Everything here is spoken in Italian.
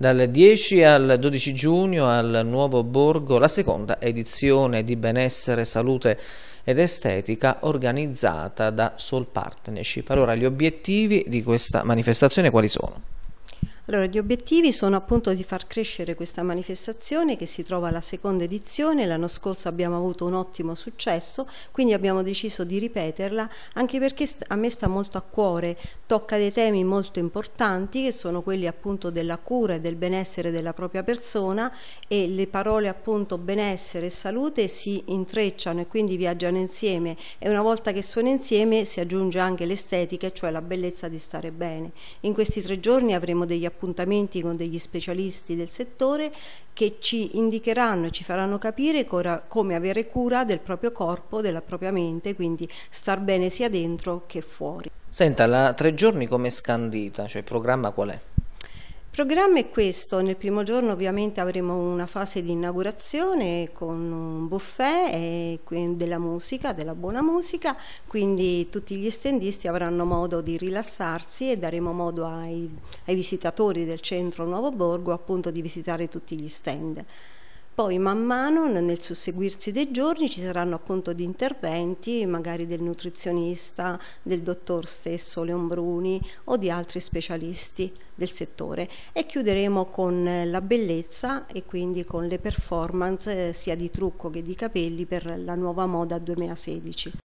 dal 10 al 12 giugno al Nuovo Borgo la seconda edizione di Benessere, Salute ed Estetica organizzata da Soul Partnership. Allora, gli obiettivi di questa manifestazione quali sono? Allora, gli obiettivi sono appunto di far crescere questa manifestazione che si trova alla seconda edizione, l'anno scorso abbiamo avuto un ottimo successo, quindi abbiamo deciso di ripeterla anche perché a me sta molto a cuore, tocca dei temi molto importanti che sono quelli appunto della cura e del benessere della propria persona e le parole appunto benessere e salute si intrecciano e quindi viaggiano insieme e una volta che sono insieme si aggiunge anche l'estetica, cioè la bellezza di stare bene. In questi tre giorni avremo degli appuntamenti appuntamenti con degli specialisti del settore che ci indicheranno e ci faranno capire come avere cura del proprio corpo, della propria mente, quindi star bene sia dentro che fuori. Senta, la tre giorni come scandita, cioè il programma qual è? programma è questo, nel primo giorno ovviamente avremo una fase di inaugurazione con un buffet e della musica, della buona musica, quindi tutti gli estendisti avranno modo di rilassarsi e daremo modo ai, ai visitatori del centro Nuovo Borgo appunto di visitare tutti gli stand. Poi man mano nel susseguirsi dei giorni ci saranno appunto di interventi magari del nutrizionista, del dottor stesso Leon Bruni o di altri specialisti del settore e chiuderemo con eh, la bellezza e quindi con le performance eh, sia di trucco che di capelli per la nuova moda 2016.